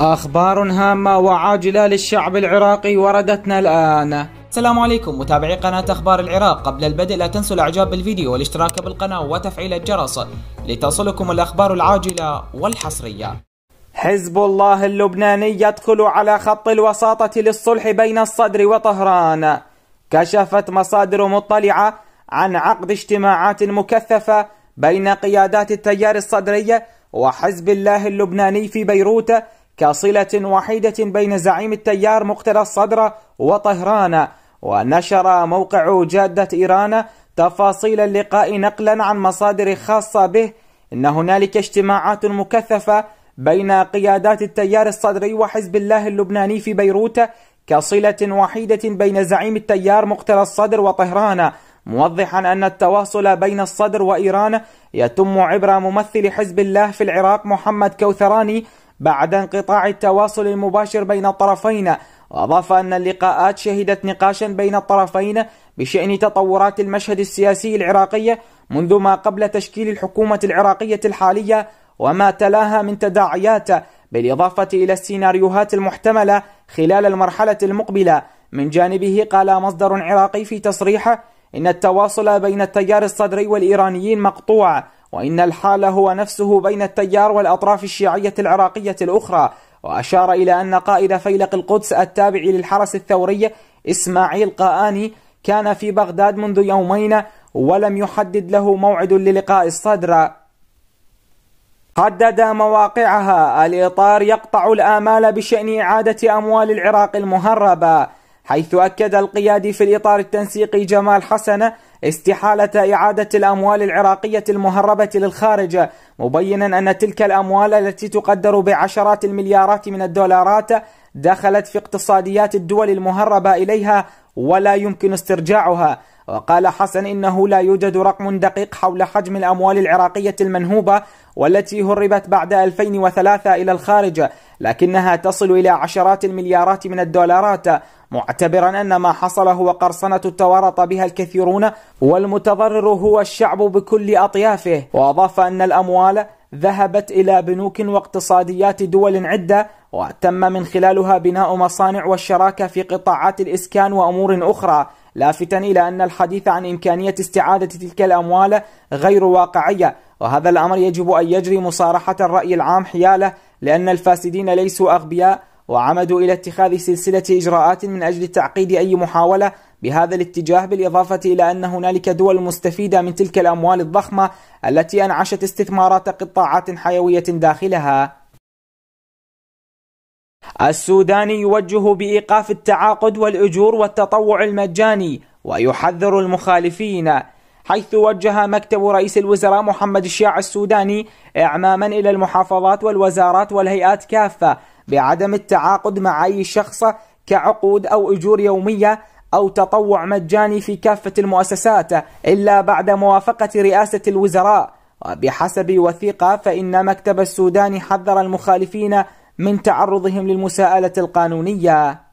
أخبار هامة وعاجلة للشعب العراقي وردتنا الآن السلام عليكم متابعي قناة أخبار العراق قبل البدء لا تنسوا الإعجاب بالفيديو والاشتراك بالقناة وتفعيل الجرس لتصلكم الأخبار العاجلة والحصرية حزب الله اللبناني يدخل على خط الوساطة للصلح بين الصدر وطهران كشفت مصادر مطلعة عن عقد اجتماعات مكثفة بين قيادات التيار الصدري وحزب الله اللبناني في بيروت كصلة وحيدة بين زعيم التيار مقتدى الصدر وطهران ونشر موقع جادة إيران تفاصيل اللقاء نقلا عن مصادر خاصة به إن هنالك اجتماعات مكثفة بين قيادات التيار الصدري وحزب الله اللبناني في بيروت كصلة وحيدة بين زعيم التيار مقتل الصدر وطهران موضحا أن التواصل بين الصدر وإيران يتم عبر ممثل حزب الله في العراق محمد كوثراني بعد انقطاع التواصل المباشر بين الطرفين وأضاف أن اللقاءات شهدت نقاشا بين الطرفين بشأن تطورات المشهد السياسي العراقي منذ ما قبل تشكيل الحكومة العراقية الحالية وما تلاها من تداعيات بالإضافة إلى السيناريوهات المحتملة خلال المرحلة المقبلة من جانبه قال مصدر عراقي في تصريحه إن التواصل بين التيار الصدري والإيرانيين مقطوع وإن الحال هو نفسه بين التيار والأطراف الشيعية العراقية الأخرى وأشار إلى أن قائد فيلق القدس التابع للحرس الثوري إسماعيل قاني كان في بغداد منذ يومين ولم يحدد له موعد للقاء الصدر حدد مواقعها الإطار يقطع الآمال بشأن إعادة أموال العراق المهربة حيث أكد القيادي في الإطار التنسيقي جمال حسنه استحالة إعادة الأموال العراقية المهربة للخارج مبينا أن تلك الأموال التي تقدر بعشرات المليارات من الدولارات دخلت في اقتصاديات الدول المهربة إليها ولا يمكن استرجاعها وقال حسن إنه لا يوجد رقم دقيق حول حجم الأموال العراقية المنهوبة والتي هربت بعد 2003 إلى الخارج لكنها تصل إلى عشرات المليارات من الدولارات معتبرا أن ما حصل هو قرصنة تورط بها الكثيرون والمتضرر هو الشعب بكل أطيافه وأضاف أن الأموال ذهبت إلى بنوك واقتصاديات دول عدة وتم من خلالها بناء مصانع والشراكة في قطاعات الإسكان وأمور أخرى لافتا إلى أن الحديث عن إمكانية استعادة تلك الأموال غير واقعية وهذا الأمر يجب أن يجري مصارحة الرأي العام حياله لأن الفاسدين ليسوا أغبياء وعمدوا إلى اتخاذ سلسلة إجراءات من أجل تعقيد أي محاولة بهذا الاتجاه بالإضافة إلى أن هنالك دول مستفيدة من تلك الأموال الضخمة التي أنعشت استثمارات قطاعات حيوية داخلها السوداني يوجه بإيقاف التعاقد والأجور والتطوع المجاني ويحذر المخالفين حيث وجه مكتب رئيس الوزراء محمد الشيع السوداني إعماما إلى المحافظات والوزارات والهيئات كافة بعدم التعاقد مع أي شخص كعقود أو أجور يومية أو تطوع مجاني في كافة المؤسسات إلا بعد موافقة رئاسة الوزراء وبحسب وثيقة فإن مكتب السودان حذر المخالفين من تعرضهم للمساءلة القانونية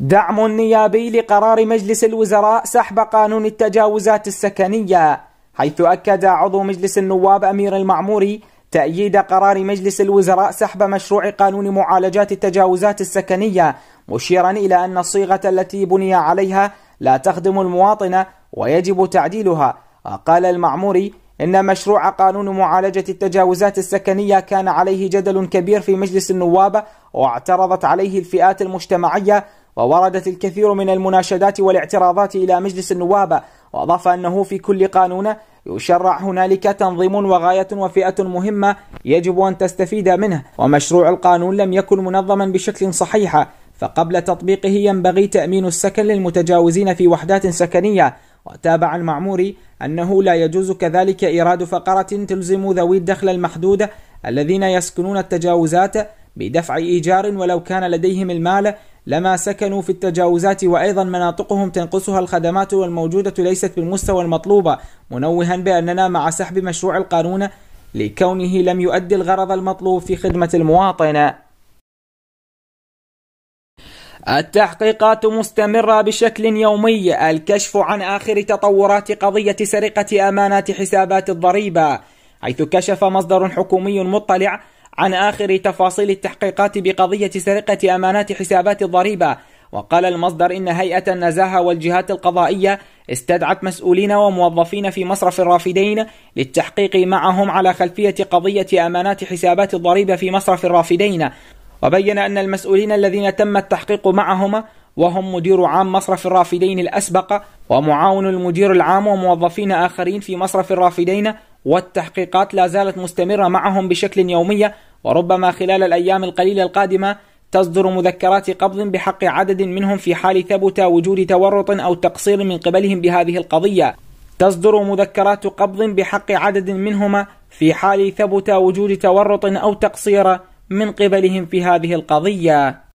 دعم نيابي لقرار مجلس الوزراء سحب قانون التجاوزات السكنية حيث أكد عضو مجلس النواب أمير المعموري تأييد قرار مجلس الوزراء سحب مشروع قانون معالجات التجاوزات السكنية مشيرا إلى أن الصيغة التي بني عليها لا تخدم المواطن ويجب تعديلها قال المعموري إن مشروع قانون معالجة التجاوزات السكنية كان عليه جدل كبير في مجلس النواب واعترضت عليه الفئات المجتمعية ووردت الكثير من المناشدات والاعتراضات إلى مجلس النواب وأضاف أنه في كل قانون يشرع هنالك تنظيم وغاية وفئة مهمة يجب أن تستفيد منه ومشروع القانون لم يكن منظما بشكل صحيح فقبل تطبيقه ينبغي تأمين السكن للمتجاوزين في وحدات سكنية وتابع المعموري أنه لا يجوز كذلك إيراد فقرة تلزم ذوي الدخل المحدود الذين يسكنون التجاوزات بدفع إيجار ولو كان لديهم المال لما سكنوا في التجاوزات وأيضا مناطقهم تنقصها الخدمات والموجودة ليست بالمستوى المطلوبة منوها بأننا مع سحب مشروع القانون لكونه لم يؤدي الغرض المطلوب في خدمة المواطن التحقيقات مستمرة بشكل يومي الكشف عن آخر تطورات قضية سرقة أمانات حسابات الضريبة حيث كشف مصدر حكومي مطلع عن آخر تفاصيل التحقيقات بقضية سرقة أمانات حسابات الضريبة وقال المصدر إن هيئة النزاهة والجهات القضائية استدعت مسؤولين وموظفين في مصرف الرافدين للتحقيق معهم على خلفية قضية أمانات حسابات الضريبة في مصرف الرافدين وبين أن المسؤولين الذين تم التحقيق معهم وهم مدير عام مصرف الرافدين الأسبق ومعاون المدير العام وموظفين آخرين في مصرف الرافدين والتحقيقات لا زالت مستمرة معهم بشكل يومي وربما خلال الأيام القليلة القادمة تصدر مذكرات قبض بحق عدد منهم في حال ثبت وجود تورط أو تقصير من قبلهم بهذه القضية تصدر مذكرات قبض بحق عدد منهم في حال ثبت وجود تورط أو تقصير من قبلهم في هذه القضية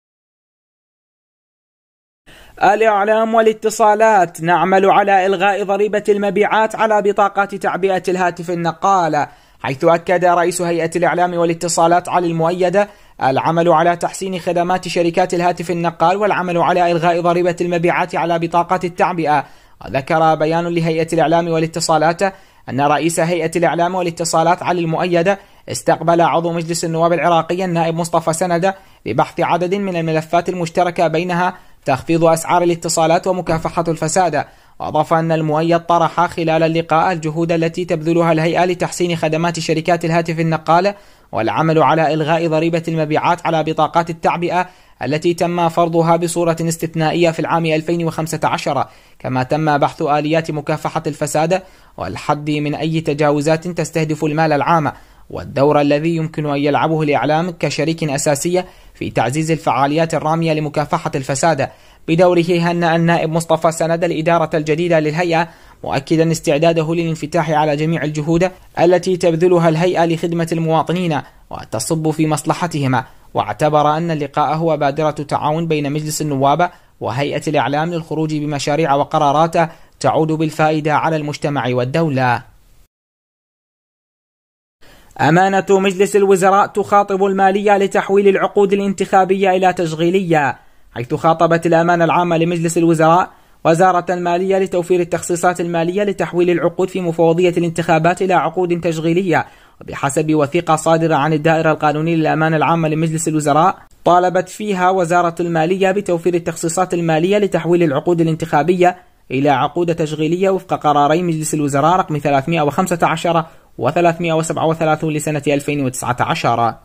الإعلام والاتصالات نعمل على إلغاء ضريبة المبيعات على بطاقات تعبئة الهاتف النقالة حيث أكد رئيس هيئة الإعلام والاتصالات علي المؤيدة العمل على تحسين خدمات شركات الهاتف النقال والعمل على إلغاء ضريبة المبيعات على بطاقات التعبئة وذكر بيان لهيئة الإعلام والاتصالات أن رئيس هيئة الإعلام والاتصالات علي المؤيدة استقبل عضو مجلس النواب العراقي النائب مصطفى سندة لبحث عدد من الملفات المشتركة بينها تخفيض أسعار الاتصالات ومكافحة الفساد وأضاف أن المؤيد طرح خلال اللقاء الجهود التي تبذلها الهيئة لتحسين خدمات شركات الهاتف النقال والعمل على إلغاء ضريبة المبيعات على بطاقات التعبئة التي تم فرضها بصورة استثنائية في العام 2015 كما تم بحث آليات مكافحة الفساد والحد من أي تجاوزات تستهدف المال العام والدور الذي يمكن أن يلعبه الإعلام كشريك أساسي في تعزيز الفعاليات الرامية لمكافحة الفساد بدوره هنأ النائب مصطفى سند الإدارة الجديدة للهيئة مؤكدا استعداده للانفتاح على جميع الجهود التي تبذلها الهيئة لخدمة المواطنين وتصب في مصلحتهم واعتبر أن اللقاء هو بادرة تعاون بين مجلس النواب وهيئة الإعلام للخروج بمشاريع وقرارات تعود بالفائدة على المجتمع والدولة أمانة مجلس الوزراء تخاطب المالية لتحويل العقود الانتخابية إلى تشغيلية حيث خاطبت الأمانة العامة لمجلس الوزراء وزارة المالية لتوفير التخصيصات المالية لتحويل العقود في مفوضية الانتخابات إلى عقود تشغيلية وبحسب وثيقة صادرة عن الدائرة القانونية للأمانة العامة لمجلس الوزراء طالبت فيها وزارة المالية بتوفير التخصيصات المالية لتحويل العقود الانتخابية إلى عقود تشغيلية وفق قراري مجلس الوزراء رقم 315 و337 لسنة 2019